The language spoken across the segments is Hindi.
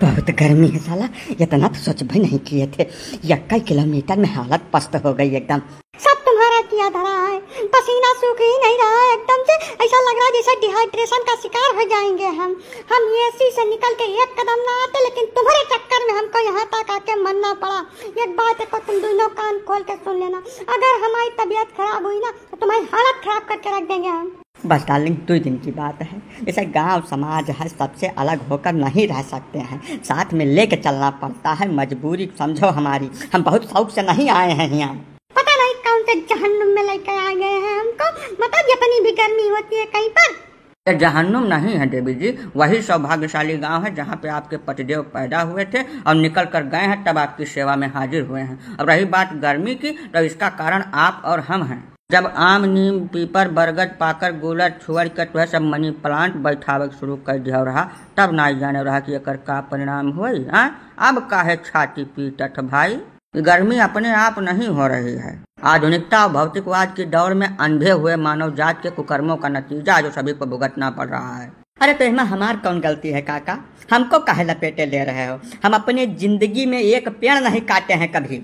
बहुत गर्मी है साला इतना तो सोच भी नहीं किए थे कई किलोमीटर में हालत पस्त हो गई एकदम सब तुम्हारा किया धरा है पसीना सूख ही नहीं रहा है एकदम से ऐसा लग रहा है जैसे डिहाइड्रेशन का शिकार हो जाएंगे हम हम एसी से निकल के एक कदम ना आते लेकिन तुम्हारे चक्कर में हमको यहाँ तक आके मरना पड़ा एक बात है को तुम दोनों कान खोल के सुन लेना अगर हमारी तबीयत खराब हुई ना तो तुम्हारी हालत खराब करके रख देंगे हम बस डार्लिंग दो दिन की बात है इसे गांव समाज है सबसे अलग होकर नहीं रह सकते हैं साथ में लेके चलना पड़ता है मजबूरी समझो हमारी हम बहुत शौक से नहीं आए हैं यहाँ पता नहीं कौन से जहन्नुम में लेकर आ गए हैं हमको मतलब अपनी भी गर्मी होती है कहीं पर ये जहन्नुम नहीं है देवी जी वही सौभाग्यशाली गांव है जहाँ पे आपके पतिदेव पैदा हुए थे और निकल कर गए हैं तब आपकी सेवा में हाजिर हुए हैं अब रही बात गर्मी की तो इसका कारण आप और हम हैं जब आम नीम पीपर बरगद पाकर गोलर छुअर के तुह सब मनी प्लांट बैठावे शुरू कर दिया रहा तब ना जाने रहा कि एकर का परिणाम हुई अब काहे छाती पीटत भाई गर्मी अपने आप नहीं हो रही है आधुनिकता और भौतिकवाद के दौर में अंधे हुए मानव जात के कुकर्मों का नतीजा जो सभी को भुगतना पड़ रहा है अरे तो इसमें हमार कौन गलती है काका हमको काहे लपेटे ले रहे हो हम अपने जिंदगी में एक पेड़ नहीं काटे हैं कभी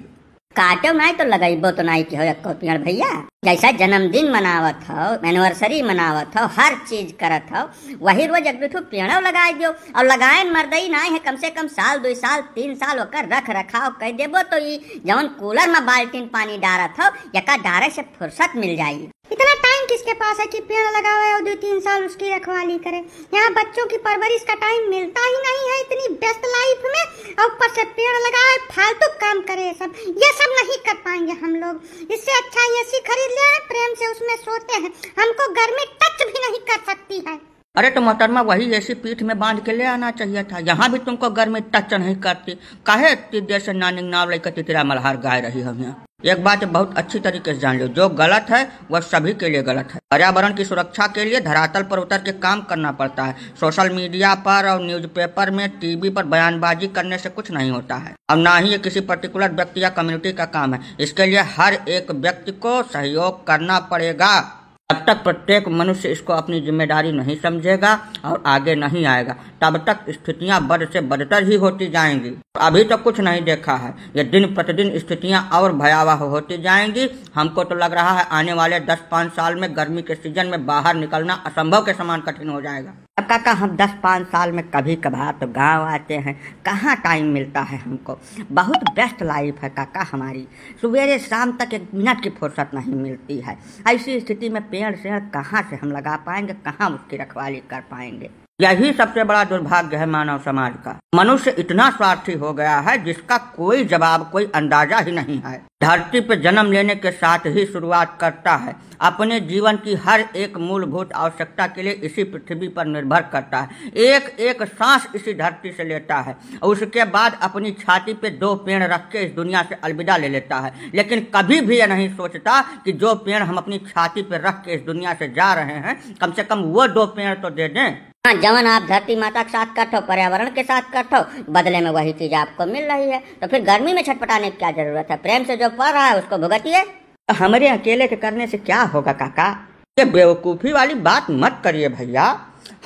काटो तो तो नाई तो लगेबो तो नहीं की हो कौपियण भैया जैसा जन्मदिन मनावत हो एनिवर्सरी मनावत हो हर चीज करत हो वही रोज एक दू पेड़ लगा दियो और लगाए मरदई ना है कम से कम साल दो साल तीन साल होकर रख रखाव कह देबो तो ये जौन कूलर में बाल्टीन पानी डारत हो यका डारे से फुर्सत मिल जाये इतना टाइम किसके पास है कि पेड़ लगावे और दो तीन साल उसकी रखवाली करे यहाँ बच्चों की परवरिश का टाइम मिलता ही नहीं है इतनी व्यस्त लाइफ में और ऊपर से पेड़ लगाए फालतू तो काम करे सब ये सब नहीं कर पाएंगे हम लोग इससे अच्छा ए सी खरीद लिया है प्रेम से उसमें सोते हैं हमको गर्मी टच भी नहीं कर सकती है अरे तो मोहतरमा वही ऐसी पीठ में बांध के ले आना चाहिए था यहाँ भी तुमको गर्मी टच नहीं करती काहे इतनी देर से नानी नाव लेकर तेरा मल्हार गाय रही हम यहाँ एक बात बहुत अच्छी तरीके से जान लो जो गलत है वह सभी के लिए गलत है पर्यावरण की सुरक्षा के लिए धरातल पर उतर के काम करना पड़ता है सोशल मीडिया पर और न्यूज़पेपर में टीवी पर बयानबाजी करने से कुछ नहीं होता है अब ना ही ये किसी पर्टिकुलर व्यक्ति या कम्युनिटी का काम है इसके लिए हर एक व्यक्ति को सहयोग करना पड़ेगा तब तक प्रत्येक मनुष्य इसको अपनी जिम्मेदारी नहीं समझेगा और आगे नहीं आएगा तब तक स्थितियां बद से बदतर ही होती जाएंगी अभी तो कुछ नहीं देखा है ये दिन प्रतिदिन स्थितियां और भयावह होती जाएंगी हमको तो लग रहा है आने वाले दस पाँच साल में गर्मी के सीजन में बाहर निकलना असंभव के समान कठिन हो जाएगा काका हम दस पाँच साल में कभी कभार तो गांव आते हैं कहाँ टाइम मिलता है हमको बहुत बेस्ट लाइफ है काका हमारी सवेरे शाम तक एक मिनट की फुर्सत नहीं मिलती है ऐसी स्थिति में पेड़ शेड़ कहाँ से हम लगा पाएंगे कहाँ उसकी रखवाली कर पाएंगे यही सबसे बड़ा दुर्भाग्य है मानव समाज का मनुष्य इतना स्वार्थी हो गया है जिसका कोई जवाब कोई अंदाजा ही नहीं है धरती पर जन्म लेने के साथ ही शुरुआत करता है अपने जीवन की हर एक मूलभूत आवश्यकता के लिए इसी पृथ्वी पर निर्भर करता है एक एक सांस इसी धरती से लेता है और उसके बाद अपनी छाती पे दो पेड़ रख के इस दुनिया से अलविदा ले लेता है लेकिन कभी भी यह नहीं सोचता कि जो पेड़ हम अपनी छाती पे रख के इस दुनिया से जा रहे हैं कम से कम वो दो पेड़ तो दे दें हाँ जवन आप धरती माता के साथ करते हो पर्यावरण के साथ कट हो बदले में वही चीज आपको मिल रही है तो फिर गर्मी में छटपटाने की क्या जरूरत है प्रेम से जो पढ़ रहा है उसको भुगतिए हमारे अकेले के करने से क्या होगा काका ये बेवकूफ़ी वाली बात मत करिए भैया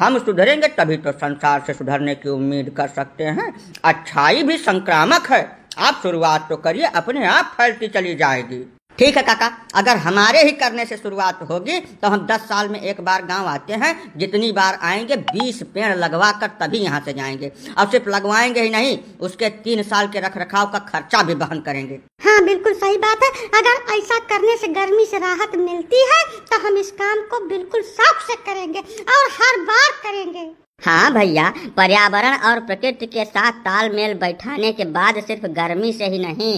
हम सुधरेंगे तभी तो संसार से सुधरने की उम्मीद कर सकते हैं अच्छाई भी संक्रामक है आप शुरुआत तो करिए अपने आप फैलती चली जाएगी ठीक है काका अगर हमारे ही करने से शुरुआत होगी तो हम 10 साल में एक बार गांव आते हैं जितनी बार आएंगे 20 पेड़ लगवा कर तभी यहाँ से जाएंगे अब सिर्फ लगवाएंगे ही नहीं उसके तीन साल के रख रखाव का खर्चा भी बहन करेंगे हाँ बिल्कुल सही बात है अगर ऐसा करने से गर्मी से राहत मिलती है तो हम इस काम को बिल्कुल शौक से करेंगे और हर बार करेंगे हाँ भैया पर्यावरण और प्रकृति के साथ तालमेल बैठाने के बाद सिर्फ गर्मी से ही नहीं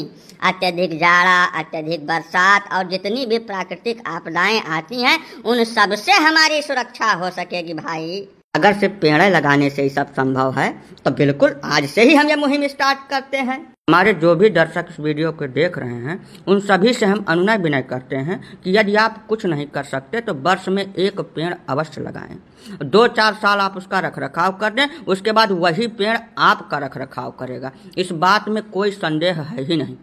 अत्यधिक जाड़ा अत्यधिक बरसात और जितनी भी प्राकृतिक आपदाएं आती हैं उन सब से हमारी सुरक्षा हो सकेगी भाई अगर सिर्फ पेड़ लगाने से ही सब संभव है तो बिल्कुल आज से ही हम ये मुहिम स्टार्ट करते हैं हमारे जो भी दर्शक इस वीडियो को देख रहे हैं उन सभी से हम अनुनय विनय करते हैं कि यदि आप कुछ नहीं कर सकते तो वर्ष में एक पेड़ अवश्य लगाएं दो चार साल आप उसका रख रखाव कर दें उसके बाद वही पेड़ आपका रख रखाव करेगा इस बात में कोई संदेह है ही नहीं